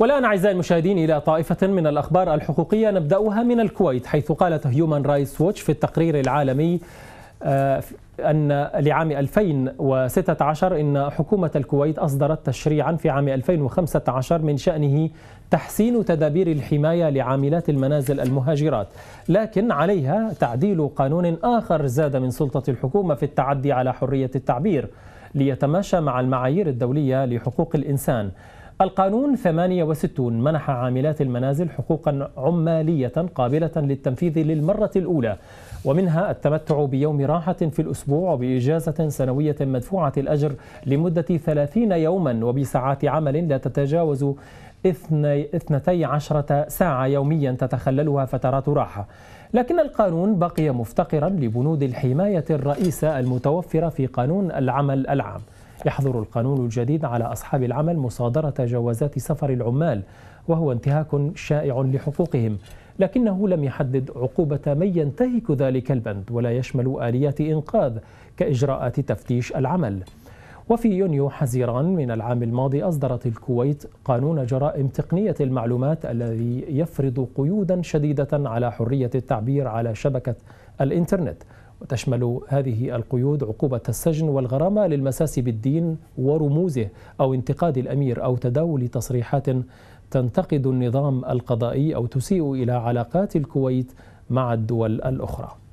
والآن أعزائي المشاهدين إلى طائفة من الأخبار الحقوقية نبدأها من الكويت حيث قالت هيومن رايتس ووتش في التقرير العالمي آه، أن لعام 2016 إن حكومة الكويت أصدرت تشريعا في عام 2015 من شأنه تحسين تدابير الحماية لعاملات المنازل المهاجرات لكن عليها تعديل قانون آخر زاد من سلطة الحكومة في التعدي على حرية التعبير ليتماشى مع المعايير الدولية لحقوق الإنسان القانون 68 منح عاملات المنازل حقوقا عمالية قابلة للتنفيذ للمرة الأولى ومنها التمتع بيوم راحة في الأسبوع وبإجازة سنوية مدفوعة الأجر لمدة 30 يوما وبساعات عمل لا تتجاوز 12 ساعة يوميا تتخللها فترات راحة لكن القانون بقي مفتقرا لبنود الحماية الرئيسة المتوفرة في قانون العمل العام يحظر القانون الجديد على أصحاب العمل مصادرة جوازات سفر العمال وهو انتهاك شائع لحقوقهم لكنه لم يحدد عقوبة من ينتهك ذلك البند ولا يشمل آليات إنقاذ كإجراءات تفتيش العمل وفي يونيو حزيران من العام الماضي أصدرت الكويت قانون جرائم تقنية المعلومات الذي يفرض قيودا شديدة على حرية التعبير على شبكة الإنترنت وتشمل هذه القيود عقوبة السجن والغرامة للمساس بالدين ورموزه أو انتقاد الأمير أو تداول تصريحات تنتقد النظام القضائي أو تسيء إلى علاقات الكويت مع الدول الأخرى